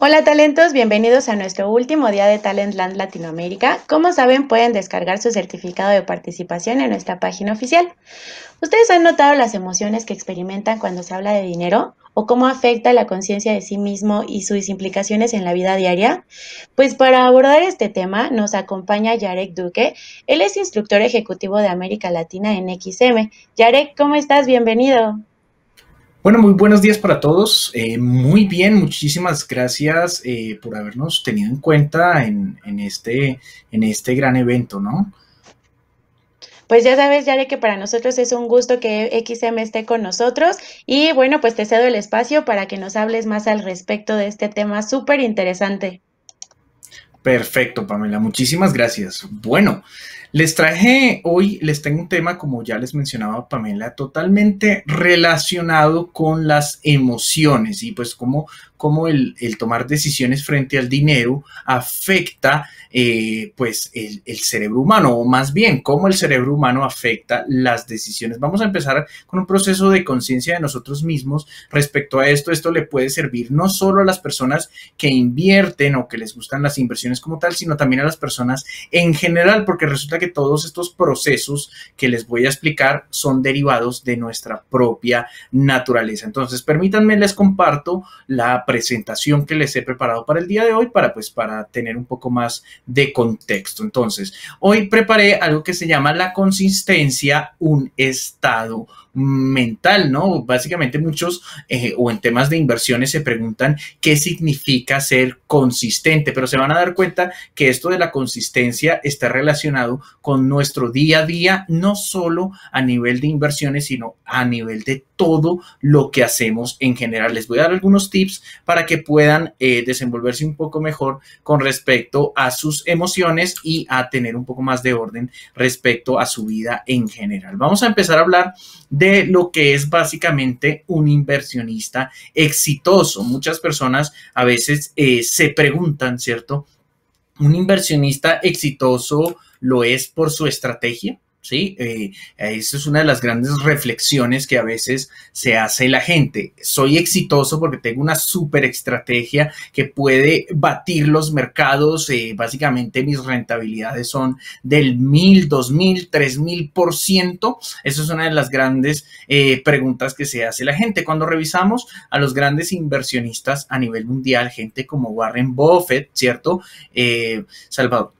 Hola talentos, bienvenidos a nuestro último día de Talentland Latinoamérica. Como saben, pueden descargar su certificado de participación en nuestra página oficial. ¿Ustedes han notado las emociones que experimentan cuando se habla de dinero? ¿O cómo afecta la conciencia de sí mismo y sus implicaciones en la vida diaria? Pues para abordar este tema nos acompaña Yarek Duque. Él es instructor ejecutivo de América Latina en XM. Yarek, ¿cómo estás? Bienvenido. Bueno, muy buenos días para todos. Eh, muy bien, muchísimas gracias eh, por habernos tenido en cuenta en, este, en este gran evento, ¿no? Pues ya sabes, Yare, que para nosotros es un gusto que XM esté con nosotros y bueno, pues te cedo el espacio para que nos hables más al respecto de este tema súper interesante. Perfecto, Pamela. Muchísimas gracias. Bueno, les traje hoy, les tengo un tema, como ya les mencionaba Pamela, totalmente relacionado con las emociones y pues cómo, el, tomar decisiones frente al dinero afecta eh, pues el, el, cerebro humano o más bien cómo el cerebro humano afecta las decisiones. Vamos a empezar con un proceso de conciencia de nosotros mismos respecto a esto. Esto le puede servir no solo a las personas que invierten o que les gustan las inversiones, como tal, sino también a las personas en general, porque resulta que todos estos procesos que les voy a explicar son derivados de nuestra propia naturaleza. Entonces, permítanme, les comparto la presentación que les he preparado para el día de hoy para, pues, para tener un poco más de contexto. Entonces, hoy preparé algo que se llama la consistencia, un estado mental, ¿no? Básicamente muchos eh, o en temas de inversiones se preguntan qué significa ser consistente, pero se van a dar cuenta que esto de la consistencia está relacionado con nuestro día a día, no solo a nivel de inversiones, sino a nivel de todo lo que hacemos en general. Les voy a dar algunos tips para que puedan eh, desenvolverse un poco mejor con respecto a sus emociones y a tener un poco más de orden respecto a su vida en general. Vamos a empezar a hablar de lo que es básicamente un inversionista exitoso. Muchas personas a veces eh, se preguntan, ¿cierto? un inversionista exitoso lo es por su estrategia? ¿sí? Eh, esa es una de las grandes reflexiones que a veces se hace la gente. Soy exitoso porque tengo una super estrategia que puede batir los mercados. Eh, básicamente mis rentabilidades son del 1000, 2000, 3000 por ciento. Esa es una de las grandes eh, preguntas que se hace la gente. Cuando revisamos a los grandes inversionistas a nivel mundial, gente como Warren Buffett, ¿cierto? Salvador.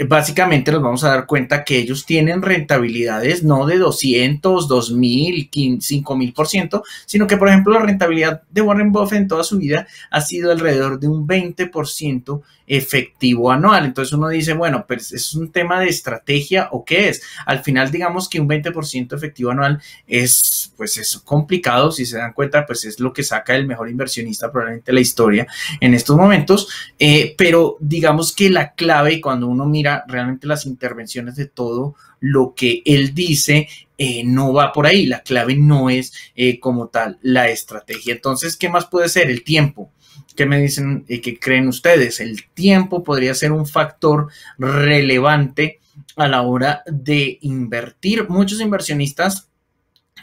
Eh, básicamente nos vamos a dar cuenta que ellos tienen rentabilidades no de 200, 2000, 5000%, sino que, por ejemplo, la rentabilidad de Warren Buffett en toda su vida ha sido alrededor de un 20% efectivo anual. Entonces uno dice, bueno, pues es un tema de estrategia o qué es. Al final, digamos que un 20% efectivo anual es, pues es complicado, si se dan cuenta, pues es lo que saca el mejor inversionista probablemente de la historia en estos momentos, eh, pero digamos que la clave cuando uno mira realmente las intervenciones de todo lo que él dice eh, no va por ahí, la clave no es eh, como tal la estrategia. Entonces, ¿qué más puede ser? El tiempo. ¿Qué me dicen, y eh, qué creen ustedes? El tiempo podría ser un factor relevante a la hora de invertir. Muchos inversionistas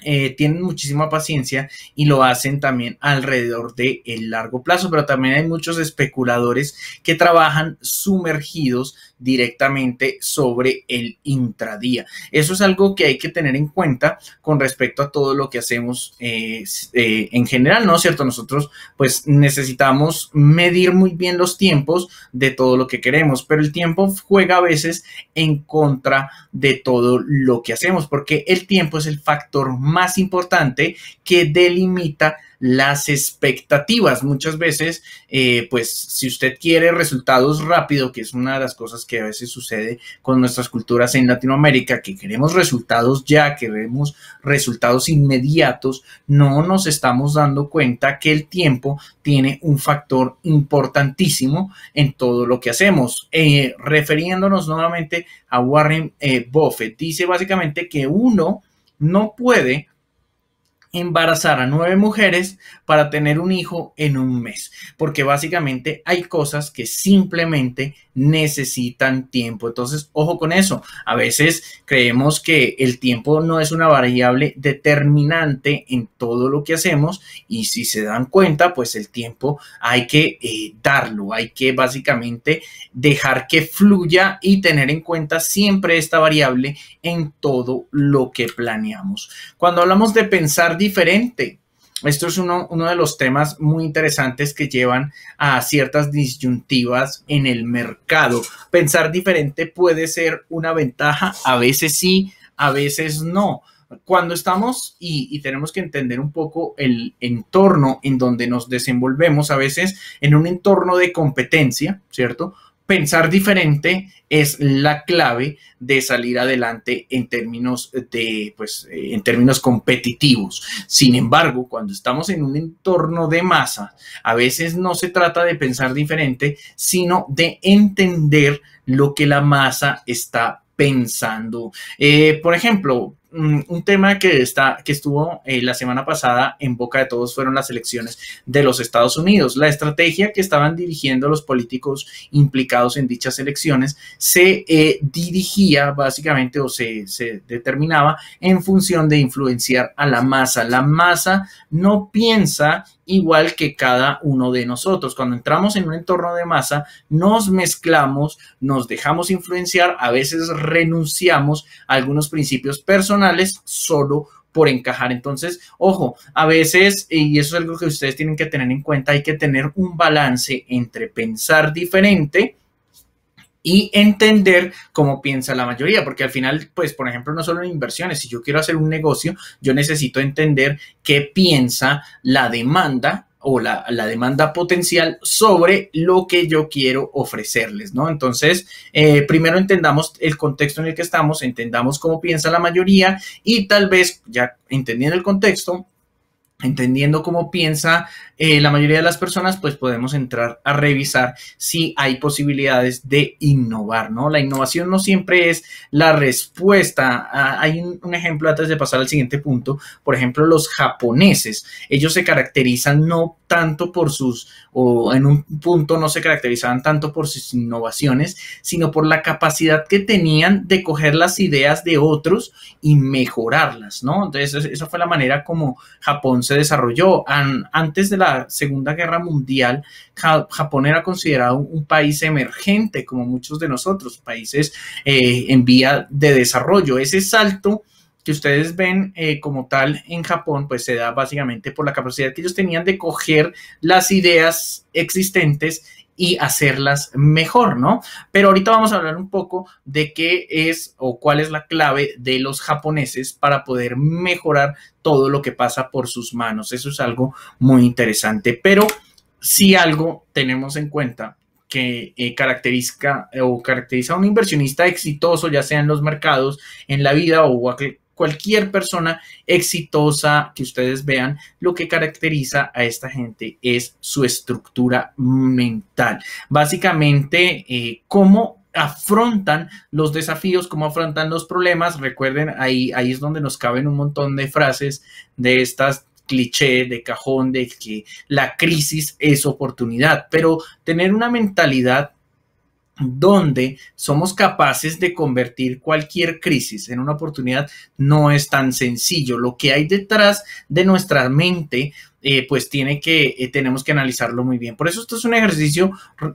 eh, tienen muchísima paciencia y lo hacen también alrededor de el largo plazo, pero también hay muchos especuladores que trabajan sumergidos directamente sobre el intradía. Eso es algo que hay que tener en cuenta con respecto a todo lo que hacemos eh, eh, en general, ¿no es cierto? Nosotros pues necesitamos medir muy bien los tiempos de todo lo que queremos, pero el tiempo juega a veces en contra de todo lo que hacemos, porque el tiempo es el factor más importante que delimita las expectativas. Muchas veces, eh, pues si usted quiere resultados rápido, que es una de las cosas que a veces sucede con nuestras culturas en Latinoamérica, que queremos resultados ya, queremos resultados inmediatos, no nos estamos dando cuenta que el tiempo tiene un factor importantísimo en todo lo que hacemos. Eh, refiriéndonos nuevamente a Warren eh, Buffett, dice básicamente que uno no puede embarazar a nueve mujeres para tener un hijo en un mes, porque básicamente hay cosas que simplemente necesitan tiempo. Entonces, ojo con eso. A veces creemos que el tiempo no es una variable determinante en todo lo que hacemos y si se dan cuenta, pues el tiempo hay que eh, darlo, hay que básicamente dejar que fluya y tener en cuenta siempre esta variable en todo lo que planeamos. Cuando hablamos de pensar diferente, esto es uno, de los temas muy interesantes que llevan a ciertas disyuntivas en el mercado. Pensar diferente puede ser una ventaja, a veces sí, a veces no. Cuando estamos y tenemos que entender un poco el entorno en donde nos desenvolvemos, a veces en un entorno de competencia, ¿cierto? pensar diferente es la clave de salir adelante en términos de, pues, eh, en términos competitivos. Sin embargo, cuando estamos en un entorno de masa, a veces no se trata de pensar diferente, sino de entender lo que la masa está pensando. Eh, por ejemplo, Mm, un tema que, está, que estuvo eh, la semana pasada en boca de todos fueron las elecciones de los Estados Unidos. La estrategia que estaban dirigiendo los políticos implicados en dichas elecciones se eh, dirigía básicamente o se, se determinaba en función de influenciar a la masa. La masa no piensa igual que cada uno de nosotros. Cuando entramos en un entorno de masa, nos mezclamos, nos dejamos influenciar, a veces renunciamos a algunos principios personales solo por encajar. Entonces, ojo, a veces, y eso es algo que ustedes tienen que tener en cuenta, hay que tener un balance entre pensar diferente, y entender cómo piensa la mayoría, porque al final, pues, por ejemplo, no solo en inversiones, si yo quiero hacer un negocio, yo necesito entender qué piensa la demanda o la, la, demanda potencial sobre lo que yo quiero ofrecerles, ¿no? Entonces, eh, primero entendamos el contexto en el que estamos, entendamos cómo piensa la mayoría y tal vez, ya entendiendo el contexto, entendiendo cómo piensa eh, la mayoría de las personas, pues podemos entrar a revisar si hay posibilidades de innovar, ¿no? La innovación no siempre es la respuesta. Ah, hay un, ejemplo antes de pasar al siguiente punto. Por ejemplo, los japoneses, ellos se caracterizan no tanto por sus, o en un punto no se caracterizaban tanto por sus innovaciones, sino por la capacidad que tenían de coger las ideas de otros y mejorarlas, ¿no? Entonces, esa fue la manera como Japón se desarrolló. antes de la Segunda Guerra Mundial, Japón era considerado un, país emergente, como muchos de nosotros, países eh, en vía de desarrollo. Ese salto que ustedes ven eh, como tal en Japón, pues se da básicamente por la capacidad que ellos tenían de coger las ideas existentes y hacerlas mejor, ¿no? Pero ahorita vamos a hablar un poco de qué es o cuál es la clave de los japoneses para poder mejorar todo lo que pasa por sus manos. Eso es algo muy interesante, pero si algo tenemos en cuenta que eh, caracteriza o caracteriza a un inversionista exitoso, ya sea en los mercados, en la vida o cualquier persona exitosa que ustedes vean, lo que caracteriza a esta gente es su estructura mental. Básicamente, eh, cómo afrontan los desafíos, cómo afrontan los problemas. Recuerden, ahí, ahí es donde nos caben un montón de frases de estas clichés de cajón de que la crisis es oportunidad, pero tener una mentalidad donde somos capaces de convertir cualquier crisis en una oportunidad no es tan sencillo. Lo que hay detrás de nuestra mente eh, pues tiene que, eh, tenemos que analizarlo muy bien. Por eso esto es un ejercicio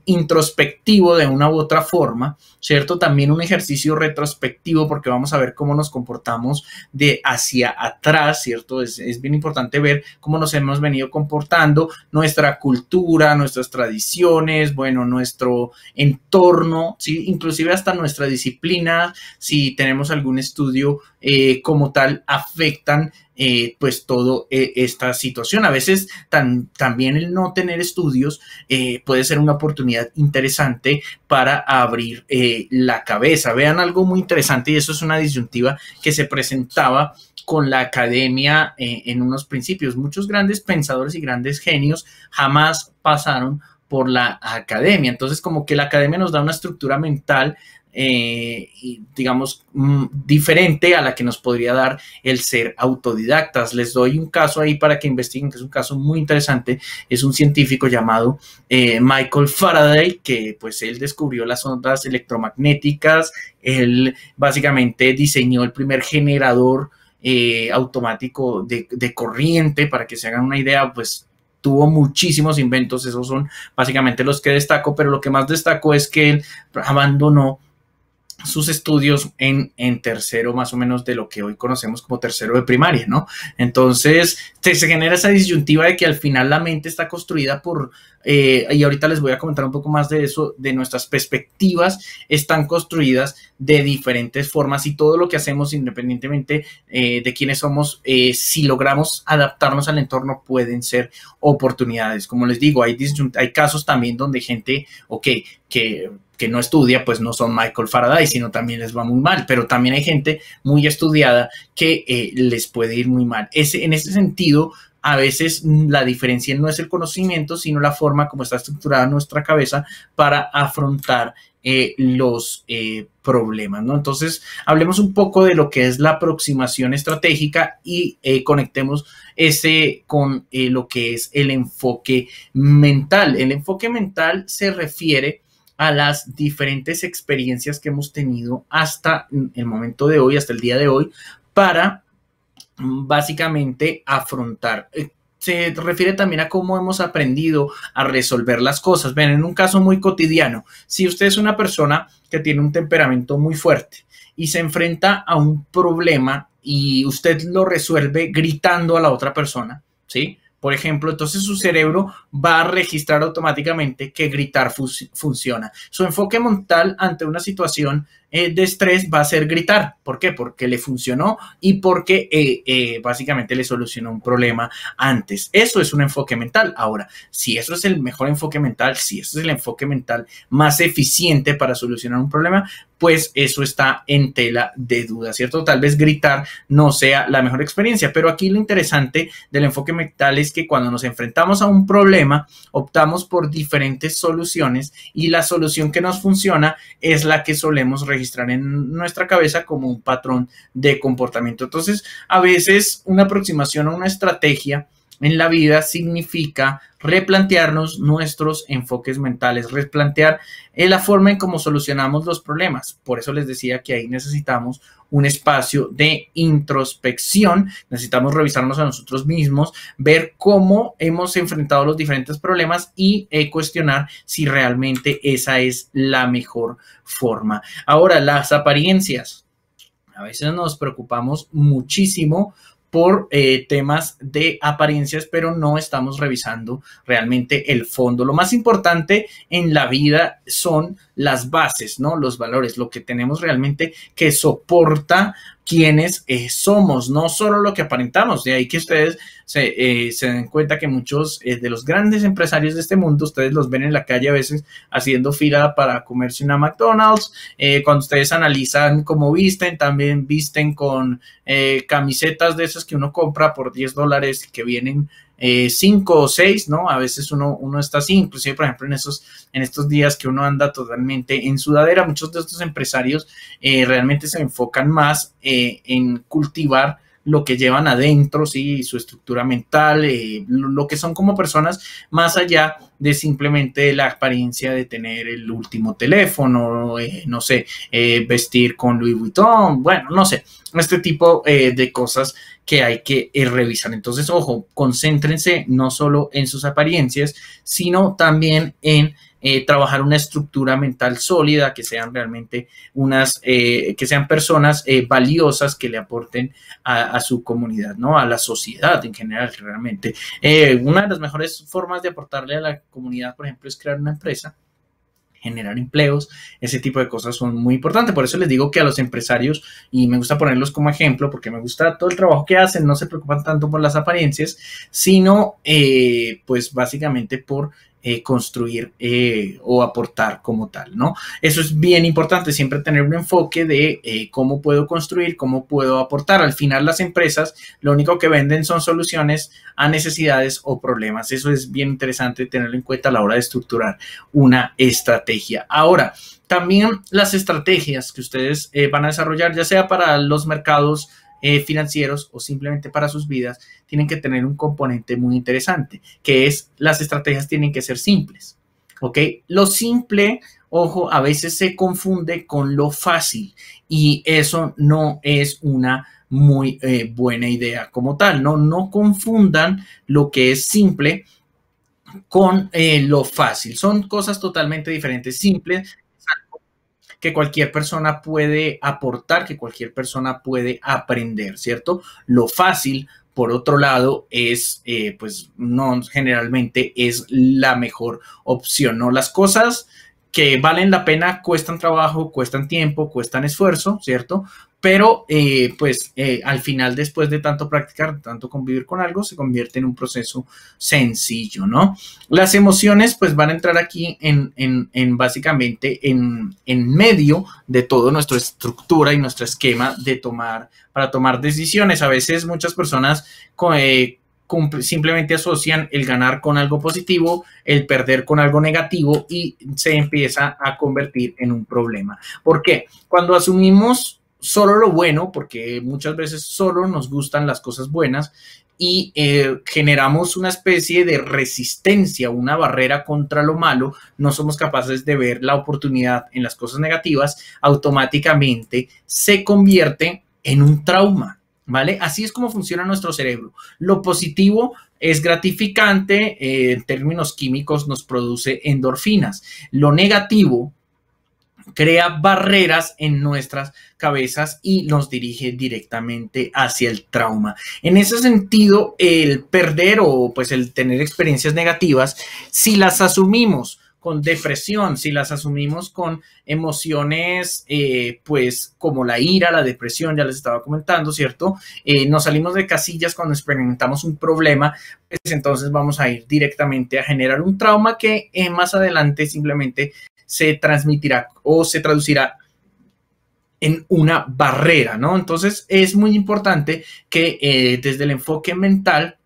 introspectivo de una u otra forma, ¿cierto? También un ejercicio retrospectivo porque vamos a ver cómo nos comportamos de hacia atrás, ¿cierto? Es, es bien importante ver cómo nos hemos venido comportando, nuestra cultura, nuestras tradiciones, bueno, nuestro entorno, ¿sí? inclusive hasta nuestra disciplina, si tenemos algún estudio eh, como tal afectan eh, pues toda eh, esta situación. A veces tan, también el no tener estudios puede ser una oportunidad interesante para abrir la cabeza. Vean algo muy interesante y eso es una disyuntiva que se presentaba con la academia en unos principios. Muchos grandes pensadores y grandes genios jamás pasaron por la academia. Entonces, como que la academia nos da una estructura mental eh, digamos, mm, diferente a la que nos podría dar el ser autodidactas. Les doy un caso ahí para que investiguen, que es un caso muy interesante. Es un científico llamado eh, Michael Faraday, que pues él descubrió las ondas electromagnéticas, él básicamente diseñó el primer generador. Eh, automático de, de corriente, para que se hagan una idea, pues tuvo muchísimos inventos, esos son básicamente los que destaco, pero lo que más destacó es que él abandonó sus estudios en, en, tercero más o menos de lo que hoy conocemos como tercero de primaria, ¿no? Entonces se, genera esa disyuntiva de que al final la mente está construida por, eh, y ahorita les voy a comentar un poco más de eso, de nuestras perspectivas están construidas de diferentes formas y todo lo que hacemos independientemente eh, de quiénes somos, eh, si logramos adaptarnos al entorno pueden ser oportunidades. Como les digo, hay, hay casos también donde gente, ok, que que no estudia, pues no son Michael Faraday, sino también les va muy mal, pero también hay gente muy estudiada que eh, les puede ir muy mal. Ese, en ese sentido, a veces mm, la diferencia no es el conocimiento, sino la forma como está estructurada nuestra cabeza para afrontar eh, los eh, problemas, ¿no? Entonces, hablemos un poco de lo que es la aproximación estratégica y conectemos ese con lo que es el enfoque mental. El enfoque mental se refiere a las diferentes experiencias que hemos tenido hasta el momento de hoy, hasta el día de hoy, para mm, básicamente afrontar. Eh, se refiere también a cómo hemos aprendido a resolver las cosas. Ven, en un caso muy cotidiano, si usted es una persona que tiene un temperamento muy fuerte y se enfrenta a un problema y usted lo resuelve gritando a la otra persona, ¿sí? por ejemplo, entonces su cerebro va a registrar automáticamente que gritar funciona. Su enfoque mental ante una situación eh, de estrés va a ser gritar. ¿Por qué? Porque le funcionó y porque eh, eh, básicamente le solucionó un problema antes. Eso es un enfoque mental. Ahora, si eso es el mejor enfoque mental, si eso es el enfoque mental más eficiente para solucionar un problema, pues eso está en tela de duda, ¿cierto? Tal vez gritar no sea la mejor experiencia, pero aquí lo interesante del enfoque mental es que cuando nos enfrentamos a un problema, optamos por diferentes soluciones y la solución que nos funciona es la que solemos registrar en nuestra cabeza como un patrón de comportamiento. Entonces, a veces una aproximación a una estrategia en la vida significa replantearnos nuestros enfoques mentales, replantear eh, la forma en cómo solucionamos los problemas. Por eso les decía que ahí necesitamos un espacio de introspección, necesitamos revisarnos a nosotros mismos, ver cómo hemos enfrentado los diferentes problemas y eh, cuestionar si realmente esa es la mejor forma. Ahora, las apariencias. A veces nos preocupamos muchísimo por eh, temas de apariencias, pero no estamos revisando realmente el fondo. Lo más importante en la vida son las bases, ¿no? Los valores, lo que tenemos realmente que soporta quienes eh, somos, no solo lo que aparentamos. De ahí que ustedes eh, se, den cuenta que muchos eh, de los grandes empresarios de este mundo, ustedes los ven en la calle a veces haciendo fila para comerse una McDonald's, eh, cuando ustedes analizan cómo visten, también visten con camisetas de esas que uno compra por 10 dólares y que vienen 5 o 6, ¿no? A veces uno, uno está así, inclusive, por ejemplo, en, esos, en estos días que uno anda totalmente en sudadera, muchos de estos empresarios realmente se enfocan más en cultivar lo que llevan adentro, ¿sí? su estructura mental, eh, lo que son como personas, más allá de simplemente la apariencia de tener el último teléfono, eh, no sé, eh, vestir con Louis Vuitton, bueno, no sé, este tipo de cosas que hay que revisar. Entonces, ojo, concéntrense no solo en sus apariencias, sino también en eh, trabajar una estructura mental sólida, que sean realmente unas, eh, que sean personas eh, valiosas que le aporten a, su comunidad, ¿no? A la sociedad en general, realmente. una de las mejores formas de aportarle a la comunidad, por ejemplo, es crear una empresa generar empleos, ese tipo de cosas son muy importantes. Por eso les digo que a los empresarios, y me gusta ponerlos como ejemplo, porque me gusta todo el trabajo que hacen, no se preocupan tanto por las apariencias, sino pues básicamente por eh, construir eh, o aportar como tal, ¿no? Eso es bien importante, siempre tener un enfoque de eh, cómo puedo construir, cómo puedo aportar. Al final las empresas lo único que venden son soluciones a necesidades o problemas. Eso es bien interesante tenerlo en cuenta a la hora de estructurar una estrategia. Ahora, también las estrategias que ustedes van a desarrollar, ya sea para los mercados, eh, financieros o simplemente para sus vidas, tienen que tener un componente muy interesante, que es las estrategias tienen que ser simples. ¿Ok? Lo simple, ojo, a veces se confunde con lo fácil y eso no es una muy eh, buena idea como tal. No, no confundan lo que es simple con eh, lo fácil. Son cosas totalmente diferentes. Simple que cualquier persona puede aportar, que cualquier persona puede aprender, ¿cierto? Lo fácil, por otro lado, es, eh, pues, no generalmente es la mejor opción, ¿no? Las cosas que valen la pena, cuestan trabajo, cuestan tiempo, cuestan esfuerzo, ¿cierto? Pero eh, pues eh, al final, después de tanto practicar, tanto convivir con algo, se convierte en un proceso sencillo, ¿no? Las emociones pues van a entrar aquí en, en, básicamente en, en, medio de toda nuestra estructura y nuestro esquema de tomar, para tomar decisiones. A veces muchas personas... Eh, simplemente asocian el ganar con algo positivo, el perder con algo negativo y se empieza a convertir en un problema. ¿Por qué? Cuando asumimos solo lo bueno, porque muchas veces solo nos gustan las cosas buenas y eh, generamos una especie de resistencia, una barrera contra lo malo, no somos capaces de ver la oportunidad en las cosas negativas, automáticamente se convierte en un trauma, ¿vale? Así es como funciona nuestro cerebro. Lo positivo es gratificante, eh, en términos químicos nos produce endorfinas. Lo negativo crea barreras en nuestras cabezas y nos dirige directamente hacia el trauma. En ese sentido, el perder o pues el tener experiencias negativas, si las asumimos con depresión, si las asumimos con emociones, eh, pues como la ira, la depresión, ya les estaba comentando, ¿cierto? Eh, nos salimos de casillas cuando experimentamos un problema, pues entonces vamos a ir directamente a generar un trauma que eh, más adelante simplemente se transmitirá o se traducirá en una barrera, ¿no? Entonces es muy importante que desde el enfoque mental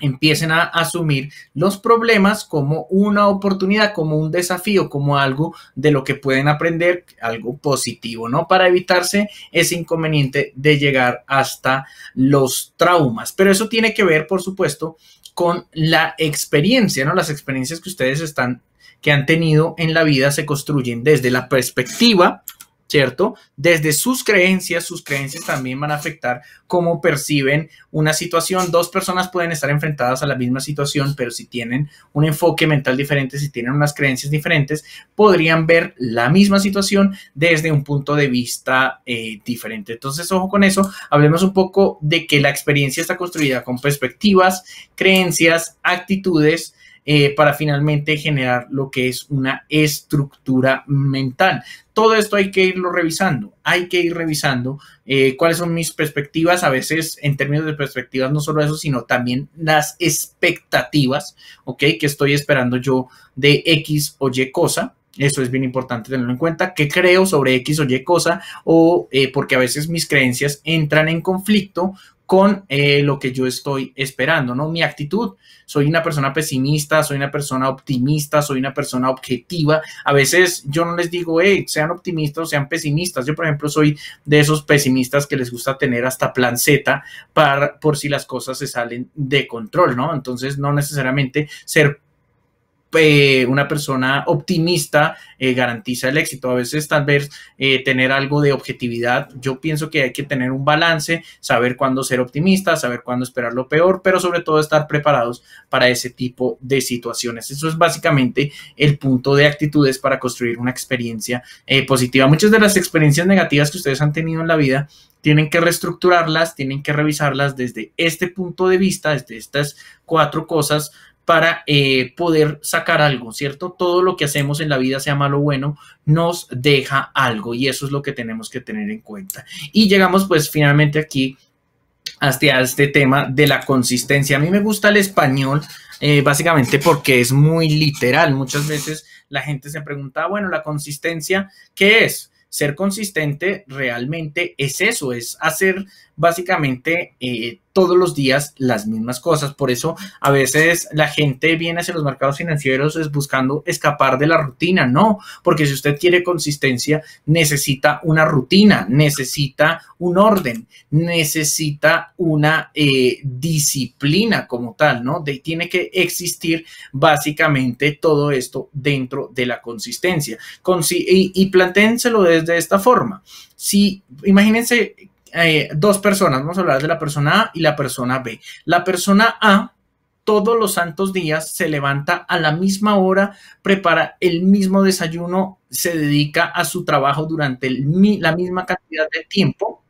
empiecen a asumir los problemas como una oportunidad, como un desafío, como algo de lo que pueden aprender, algo positivo, ¿no? Para evitarse ese inconveniente de llegar hasta los traumas. Pero eso tiene que ver, por supuesto, con la experiencia, ¿no? Las experiencias que ustedes están que han tenido en la vida se construyen desde la perspectiva ¿cierto? Desde sus creencias, sus creencias también van a afectar cómo perciben una situación. Dos personas pueden estar enfrentadas a la misma situación, pero si tienen un enfoque mental diferente, si tienen unas creencias diferentes, podrían ver la misma situación desde un punto de vista eh, diferente. Entonces, ojo con eso, hablemos un poco de que la experiencia está construida con perspectivas, creencias, actitudes, eh, para finalmente generar lo que es una estructura mental. Todo esto hay que irlo revisando, hay que ir revisando eh, cuáles son mis perspectivas, a veces en términos de perspectivas, no solo eso, sino también las expectativas, ¿ok? Que estoy esperando yo de X o Y cosa, eso es bien importante tenerlo en cuenta, qué creo sobre X o Y cosa, o eh, porque a veces mis creencias entran en conflicto con eh, lo que yo estoy esperando, ¿no? Mi actitud, soy una persona pesimista, soy una persona optimista, soy una persona objetiva. A veces yo no les digo, hey, sean optimistas o sean pesimistas. Yo, por ejemplo, soy de esos pesimistas que les gusta tener hasta plan Z para, por si las cosas se salen de control, ¿no? Entonces, no necesariamente ser eh, una persona optimista eh, garantiza el éxito. A veces tal vez eh, tener algo de objetividad, yo pienso que hay que tener un balance, saber cuándo ser optimista, saber cuándo esperar lo peor, pero sobre todo estar preparados para ese tipo de situaciones. Eso es básicamente el punto de actitudes para construir una experiencia positiva. Muchas de las experiencias negativas que ustedes han tenido en la vida tienen que reestructurarlas, tienen que revisarlas desde este punto de vista, desde estas cuatro cosas para eh, poder sacar algo, ¿cierto? Todo lo que hacemos en la vida, sea malo o bueno, nos deja algo y eso es lo que tenemos que tener en cuenta. Y llegamos pues finalmente aquí hasta este tema de la consistencia. A mí me gusta el español eh, básicamente porque es muy literal. Muchas veces la gente se pregunta, ah, bueno, la consistencia, ¿qué es? Ser consistente realmente es eso, es hacer básicamente eh, todos los días las mismas cosas. Por eso a veces la gente viene hacia los mercados financieros es buscando escapar de la rutina. No, porque si usted quiere consistencia, necesita una rutina, necesita un orden, necesita una eh, disciplina como tal, ¿no? tiene que existir básicamente todo esto dentro de la consistencia. Con, y, y desde esta forma. Si imagínense eh, dos personas, vamos a hablar de la persona A y la persona B. La persona A todos los santos días se levanta a la misma hora, prepara el mismo desayuno, se dedica a su trabajo durante la misma cantidad de tiempo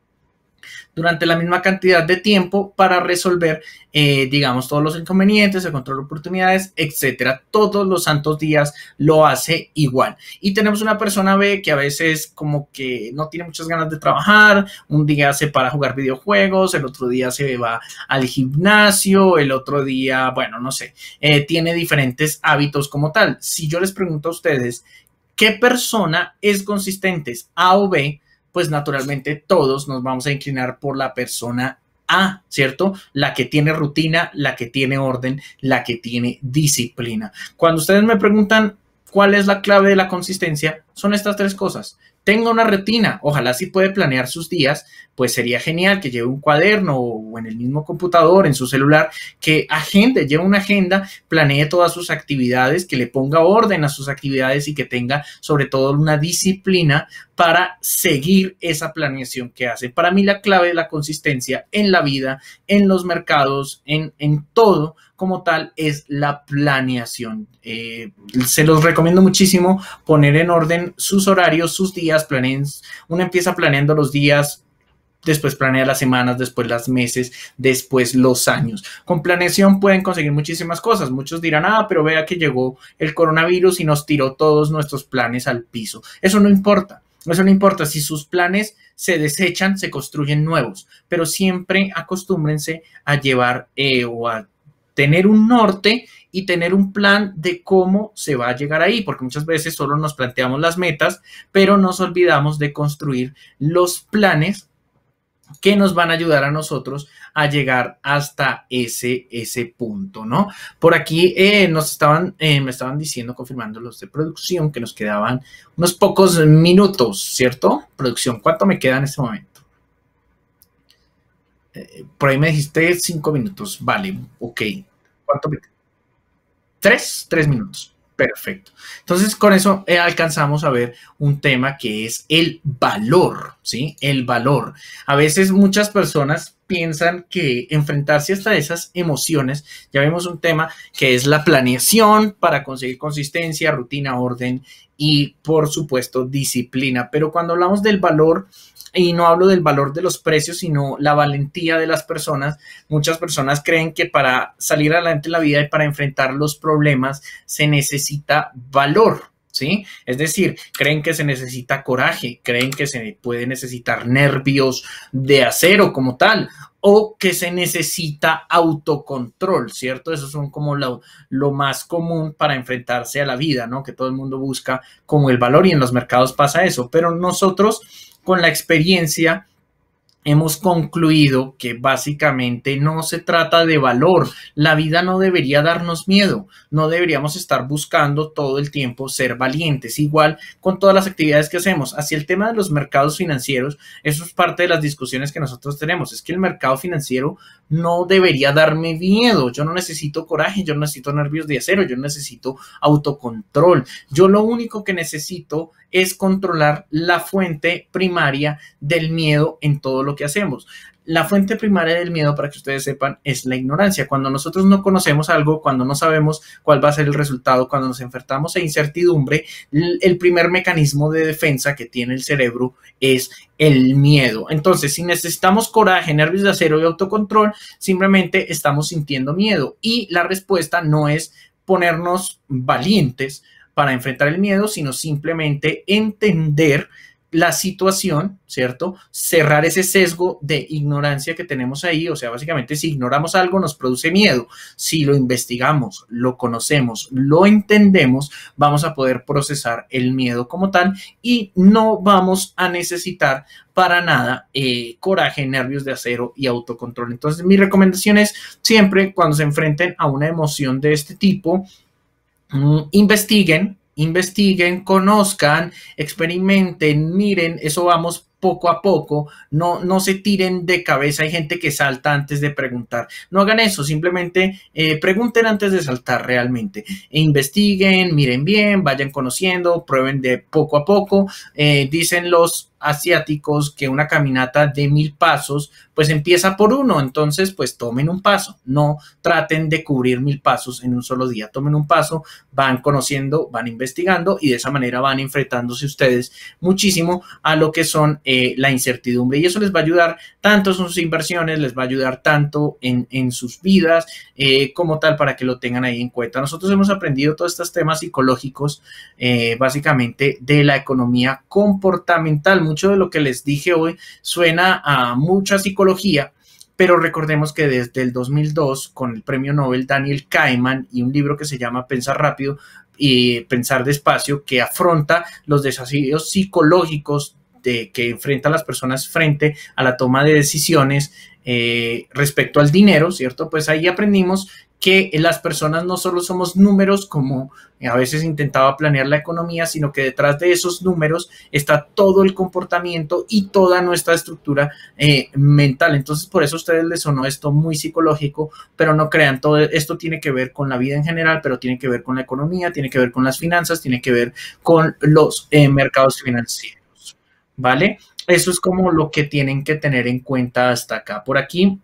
durante la misma cantidad de tiempo para resolver, eh, digamos, todos los inconvenientes, el control de oportunidades, etcétera. Todos los santos días lo hace igual. Y tenemos una persona B que a veces como que no tiene muchas ganas de trabajar, un día se para jugar videojuegos, el otro día se va al gimnasio, el otro día, bueno, no sé, eh, tiene diferentes hábitos como tal. Si yo les pregunto a ustedes, ¿qué persona es consistente? A o B? pues naturalmente todos nos vamos a inclinar por la persona a, ¿cierto? La que tiene rutina, la que tiene orden, la que tiene disciplina. Cuando ustedes me preguntan cuál es la clave de la consistencia, son estas tres cosas. Tengo una rutina, ojalá sí puede planear sus días, pues sería genial que lleve un cuaderno o en el mismo computador, en su celular, que agende, lleve una agenda, planee todas sus actividades, que le ponga orden a sus actividades y que tenga sobre todo una disciplina para seguir esa planeación que hace. Para mí la clave de la consistencia en la vida, en los mercados, en, en todo como tal es la planeación. Eh, se los recomiendo muchísimo poner en orden sus horarios, sus días, planeen, uno empieza planeando los días después planea las semanas, después las meses, después los años. Con planeación pueden conseguir muchísimas cosas. Muchos dirán, ah, pero vea que llegó el coronavirus y nos tiró todos nuestros planes al piso. Eso no importa. Eso no importa, si sus planes se desechan, se construyen nuevos, pero siempre acostúmbrense a llevar eh, o a tener un norte y tener un plan de cómo se va a llegar ahí, porque muchas veces solo nos planteamos las metas, pero nos olvidamos de construir los planes que nos van a ayudar a nosotros a llegar hasta ese, ese punto, ¿no? Por aquí eh, nos estaban, eh, me estaban diciendo, confirmando los de producción, que nos quedaban unos pocos minutos, ¿cierto? Producción, ¿cuánto me queda en este momento? Eh, por ahí me dijiste cinco minutos, vale, ok. ¿Cuánto me queda? Tres, tres minutos. Perfecto. Entonces, con eso eh, alcanzamos a ver un tema que es el valor, ¿sí? El valor. A veces muchas personas piensan que enfrentarse hasta esas emociones, ya vemos un tema que es la planeación para conseguir consistencia, rutina, orden y por supuesto disciplina. Pero cuando hablamos del valor, y no hablo del valor de los precios, sino la valentía de las personas, muchas personas creen que para salir adelante en la vida y para enfrentar los problemas se necesita valor. ¿sí? Es decir, creen que se necesita coraje, creen que se puede necesitar nervios de acero como tal, o que se necesita autocontrol, ¿cierto? Eso son como lo, más común para enfrentarse a la vida, ¿no? Que todo el mundo busca como el valor y en los mercados pasa eso, pero nosotros con la experiencia hemos concluido que básicamente no se trata de valor. La vida no debería darnos miedo, no deberíamos estar buscando todo el tiempo ser valientes, igual con todas las actividades que hacemos. así el tema de los mercados financieros, eso es parte de las discusiones que nosotros tenemos, es que el mercado financiero no debería darme miedo, yo no necesito coraje, yo no necesito nervios de acero, yo necesito autocontrol, yo lo único que necesito es controlar la fuente primaria del miedo en todo lo que hacemos. La fuente primaria del miedo, para que ustedes sepan, es la ignorancia. Cuando nosotros no conocemos algo, cuando no sabemos cuál va a ser el resultado, cuando nos enfrentamos a incertidumbre, el primer mecanismo de defensa que tiene el cerebro es el miedo. Entonces, si necesitamos coraje, nervios de acero y autocontrol, simplemente estamos sintiendo miedo. Y la respuesta no es ponernos valientes para enfrentar el miedo, sino simplemente entender la situación, ¿cierto? Cerrar ese sesgo de ignorancia que tenemos ahí, o sea, básicamente si ignoramos algo nos produce miedo, si lo investigamos, lo conocemos, lo entendemos, vamos a poder procesar el miedo como tal y no vamos a necesitar para nada eh, coraje, nervios de acero y autocontrol. Entonces, mi recomendación es siempre cuando se enfrenten a una emoción de este tipo, mm, investiguen, investiguen, conozcan, experimenten, miren, eso vamos poco a poco, no, no se tiren de cabeza, hay gente que salta antes de preguntar, no hagan eso, simplemente eh, pregunten antes de saltar realmente, e investiguen, miren bien, vayan conociendo, prueben de poco a poco, eh, dicen los asiáticos que una caminata de mil pasos, pues empieza por uno. Entonces, pues tomen un paso, no traten de cubrir mil pasos en un solo día, tomen un paso, van conociendo, van investigando y de esa manera van enfrentándose ustedes muchísimo a lo que son eh, la incertidumbre. Y eso les va a ayudar tanto en sus inversiones, les va a ayudar tanto en, sus vidas eh, como tal para que lo tengan ahí en cuenta. Nosotros hemos aprendido todos estos temas psicológicos, eh, básicamente de la economía comportamental mucho de lo que les dije hoy suena a mucha psicología, pero recordemos que desde el 2002, con el premio Nobel Daniel Kahneman y un libro que se llama Pensar rápido y pensar despacio, que afronta los desafíos psicológicos de, que enfrentan las personas frente a la toma de decisiones eh, respecto al dinero, ¿cierto? Pues ahí aprendimos que las personas no solo somos números, como a veces intentaba planear la economía, sino que detrás de esos números está todo el comportamiento y toda nuestra estructura eh, mental. Entonces, por eso a ustedes les sonó esto muy psicológico, pero no crean, todo esto tiene que ver con la vida en general, pero tiene que ver con la economía, tiene que ver con las finanzas, tiene que ver con los eh, mercados financieros. ¿Vale? Eso es como lo que tienen que tener en cuenta hasta acá. Por aquí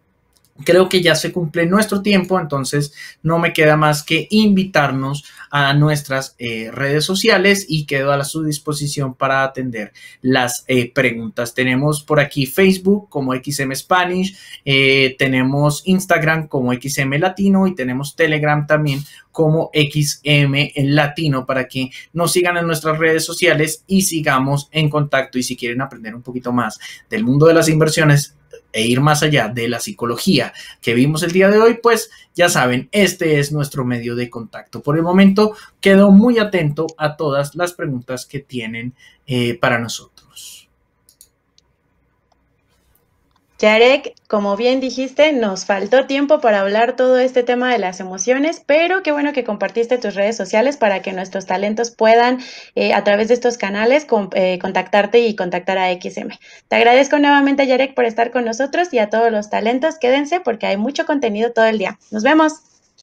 Creo que ya se cumple nuestro tiempo, entonces no me queda más que invitarnos a nuestras eh, redes sociales y quedo a su disposición para atender las eh, preguntas. Tenemos por aquí Facebook como XM Spanish, eh, tenemos Instagram como XM Latino y tenemos Telegram también como XM Latino para que nos sigan en nuestras redes sociales y sigamos en contacto. Y si quieren aprender un poquito más del mundo de las inversiones, e ir más allá de la psicología que vimos el día de hoy, pues ya saben, este es nuestro medio de contacto. Por el momento, quedo muy atento a todas las preguntas que tienen eh, para nosotros. Yarek, como bien dijiste, nos faltó tiempo para hablar todo este tema de las emociones, pero qué bueno que compartiste tus redes sociales para que nuestros talentos puedan eh, a través de estos canales eh, contactarte y contactar a XM. Te agradezco nuevamente, Yarek, por estar con nosotros y a todos los talentos. Quédense porque hay mucho contenido todo el día. Nos vemos.